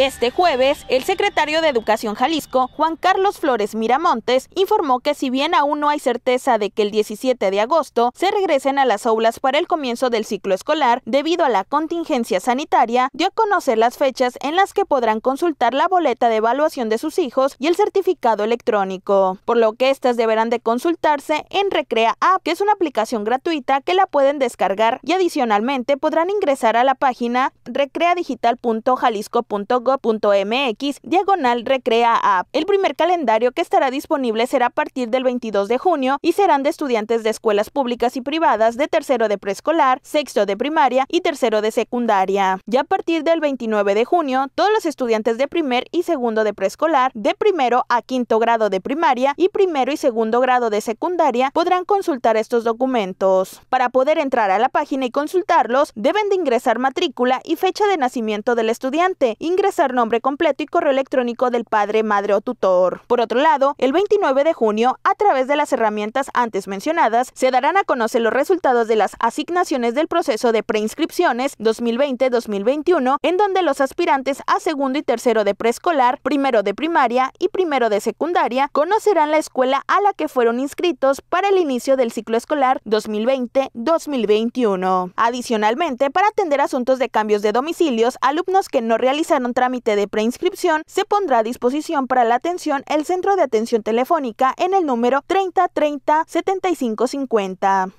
Este jueves, el secretario de Educación Jalisco, Juan Carlos Flores Miramontes, informó que si bien aún no hay certeza de que el 17 de agosto se regresen a las aulas para el comienzo del ciclo escolar debido a la contingencia sanitaria, dio a conocer las fechas en las que podrán consultar la boleta de evaluación de sus hijos y el certificado electrónico, por lo que estas deberán de consultarse en Recrea App, que es una aplicación gratuita que la pueden descargar y adicionalmente podrán ingresar a la página recreadigital.jalisco.gov .mx, diagonal recrea app. El primer calendario que estará disponible será a partir del 22 de junio y serán de estudiantes de escuelas públicas y privadas de tercero de preescolar, sexto de primaria y tercero de secundaria. Ya a partir del 29 de junio, todos los estudiantes de primer y segundo de preescolar, de primero a quinto grado de primaria y primero y segundo grado de secundaria podrán consultar estos documentos. Para poder entrar a la página y consultarlos, deben de ingresar matrícula y fecha de nacimiento del estudiante nombre completo y correo electrónico del padre, madre o tutor. Por otro lado, el 29 de junio, a través de las herramientas antes mencionadas, se darán a conocer los resultados de las asignaciones del proceso de preinscripciones 2020-2021, en donde los aspirantes a segundo y tercero de preescolar, primero de primaria y primero de secundaria conocerán la escuela a la que fueron inscritos para el inicio del ciclo escolar 2020-2021. Adicionalmente, para atender asuntos de cambios de domicilios, alumnos que no realizaron trámite de preinscripción se pondrá a disposición para la atención el centro de atención telefónica en el número 30 30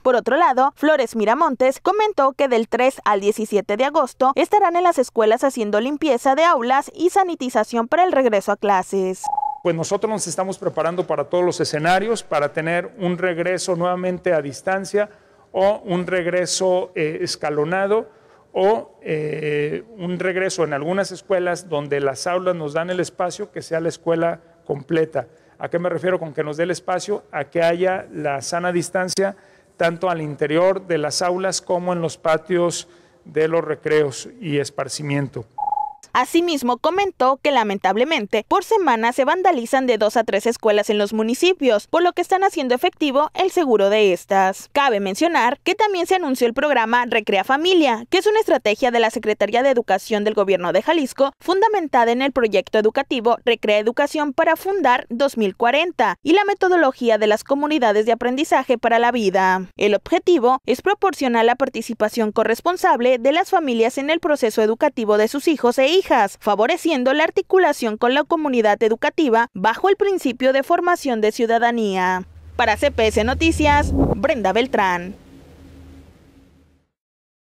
Por otro lado, Flores Miramontes comentó que del 3 al 17 de agosto estarán en las escuelas haciendo limpieza de aulas y sanitización para el regreso a clases pues nosotros nos estamos preparando para todos los escenarios, para tener un regreso nuevamente a distancia o un regreso eh, escalonado o eh, un regreso en algunas escuelas donde las aulas nos dan el espacio que sea la escuela completa. ¿A qué me refiero con que nos dé el espacio? A que haya la sana distancia tanto al interior de las aulas como en los patios de los recreos y esparcimiento. Asimismo, comentó que lamentablemente por semana se vandalizan de dos a tres escuelas en los municipios, por lo que están haciendo efectivo el seguro de estas. Cabe mencionar que también se anunció el programa Recrea Familia, que es una estrategia de la Secretaría de Educación del Gobierno de Jalisco, fundamentada en el proyecto educativo Recrea Educación para Fundar 2040 y la metodología de las comunidades de aprendizaje para la vida. El objetivo es proporcionar la participación corresponsable de las familias en el proceso educativo de sus hijos e hijas favoreciendo la articulación con la comunidad educativa bajo el principio de formación de ciudadanía. Para CPS Noticias, Brenda Beltrán.